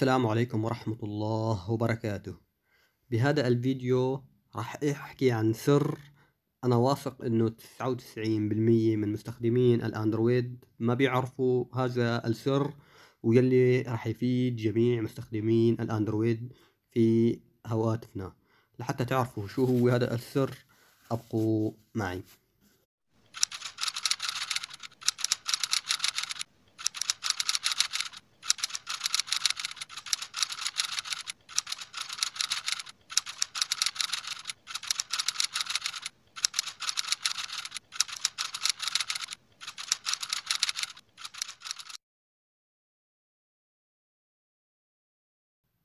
السلام عليكم ورحمة الله وبركاته بهذا الفيديو راح احكي عن سر انا واثق انه 99% من مستخدمين الاندرويد ما بيعرفوا هذا السر ويلي راح يفيد جميع مستخدمين الاندرويد في هواتفنا لحتى تعرفوا شو هو هذا السر ابقوا معي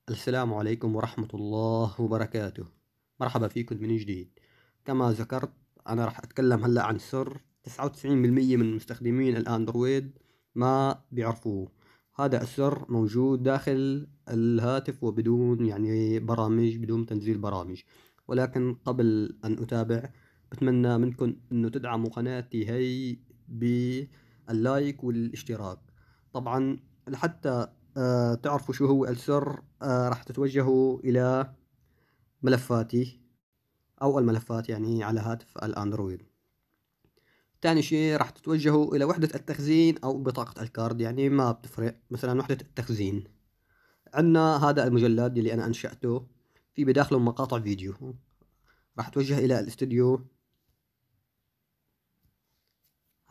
السلام عليكم ورحمة الله وبركاته مرحبا فيكم من جديد كما ذكرت أنا راح أتكلم هلأ عن سر 99% من مستخدمين الأندرويد ما بيعرفوه هذا السر موجود داخل الهاتف وبدون يعني برامج بدون تنزيل برامج ولكن قبل أن أتابع بتمنى منكم أنه تدعموا قناتي هي باللايك والاشتراك طبعا لحتى آه، تعرفوا شو هو السر آه، راح تتوجهوا إلى ملفاتي أو الملفات يعني على هاتف الأندرويد ثاني شيء راح تتوجهوا إلى وحدة التخزين أو بطاقة الكارد يعني ما بتفرق مثلا وحدة التخزين عندنا هذا المجلد اللي أنا أنشأته في بداخله مقاطع فيديو راح أتوجه إلى الاستوديو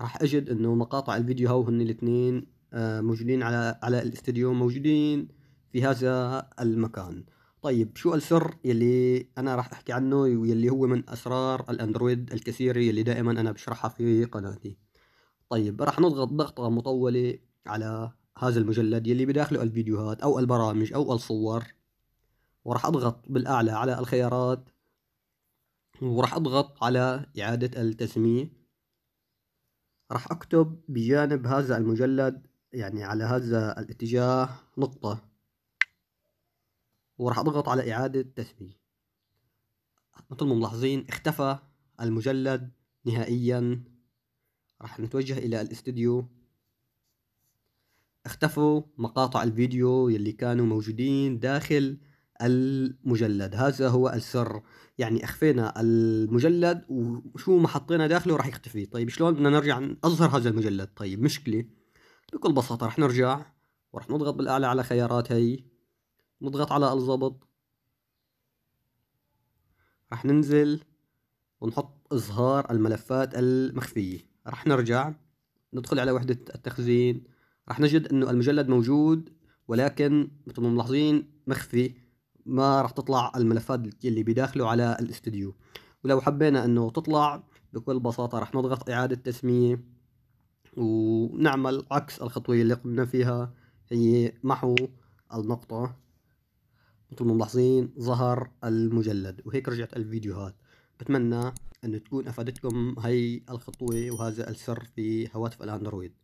راح أجد إنه مقاطع الفيديو هاو هن الاثنين آه، موجودين على على الاستديو موجودين في هذا المكان طيب شو السر يلي انا راح احكي عنه واللي هو من اسرار الاندرويد الكثير يلي دائما انا بشرحها في قناتي طيب راح نضغط ضغطة مطولة على هذا المجلد يلي بداخله الفيديوهات او البرامج او الصور وراح اضغط بالاعلى على الخيارات وراح اضغط على اعادة التسمية راح اكتب بجانب هذا المجلد يعني على هذا الاتجاه نقطة وراح أضغط على إعادة تثبيت مثل ما ملاحظين اختفى المجلد نهائيا راح نتوجه إلى الاستديو اختفوا مقاطع الفيديو يلي كانوا موجودين داخل المجلد هذا هو السر يعني اخفينا المجلد وشو ما حطينا داخله راح يختفي طيب شلون بدنا نرجع نظهر هذا المجلد طيب مشكله بكل بساطة رح نرجع ورح نضغط بالأعلى على خيارات هي نضغط على الزبط رح ننزل ونحط إظهار الملفات المخفية رح نرجع ندخل على وحدة التخزين رح نجد أنه المجلد موجود ولكن مثل ما ملاحظين مخفي ما رح تطلع الملفات اللي بداخله على الاستوديو ولو حبينا انه تطلع بكل بساطة رح نضغط اعادة تسمية ونعمل عكس الخطوية اللي قمنا فيها هي محو النقطة مثل ما ملاحظين ظهر المجلد وهيك رجعت الفيديوهات بتمنى أن تكون أفادتكم هاي الخطوة وهذا السر في هواتف الأندرويد